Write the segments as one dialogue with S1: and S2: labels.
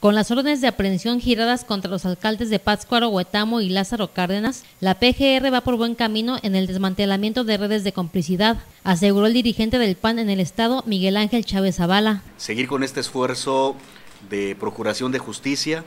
S1: Con las órdenes de aprehensión giradas contra los alcaldes de Pátzcuaro, Huetamo y Lázaro Cárdenas, la PGR va por buen camino en el desmantelamiento de redes de complicidad, aseguró el dirigente del PAN en el Estado, Miguel Ángel Chávez Zavala.
S2: Seguir con este esfuerzo de procuración de justicia,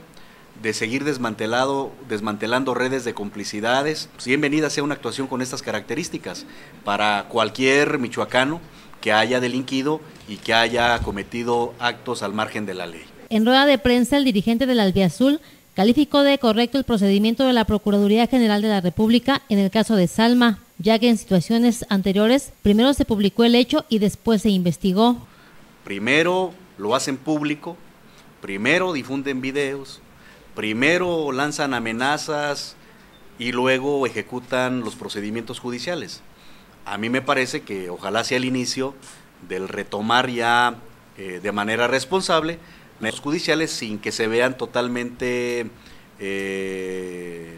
S2: de seguir desmantelado, desmantelando redes de complicidades. Pues bienvenida sea una actuación con estas características para cualquier michoacano que haya delinquido y que haya cometido actos al margen de la ley.
S1: En rueda de prensa, el dirigente de del Azul calificó de correcto el procedimiento de la Procuraduría General de la República en el caso de Salma, ya que en situaciones anteriores primero se publicó el hecho y después se investigó.
S2: Primero lo hacen público, primero difunden videos, primero lanzan amenazas y luego ejecutan los procedimientos judiciales. A mí me parece que ojalá sea el inicio del retomar ya eh, de manera responsable judiciales sin que se vean totalmente eh,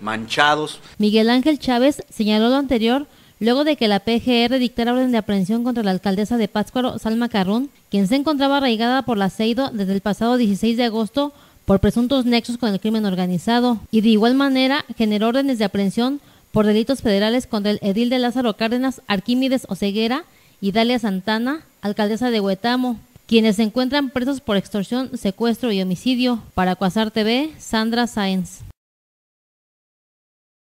S2: manchados.
S1: Miguel Ángel Chávez señaló lo anterior luego de que la PGR dictara orden de aprehensión contra la alcaldesa de Pátzcuaro, Salma Carrón, quien se encontraba arraigada por la SEIDO desde el pasado 16 de agosto por presuntos nexos con el crimen organizado y de igual manera generó órdenes de aprehensión por delitos federales contra el edil de Lázaro Cárdenas, Arquímedes Oceguera y Dalia Santana, alcaldesa de Huetamo, quienes se encuentran presos por extorsión, secuestro y homicidio. Para Cuasar TV, Sandra Sáenz.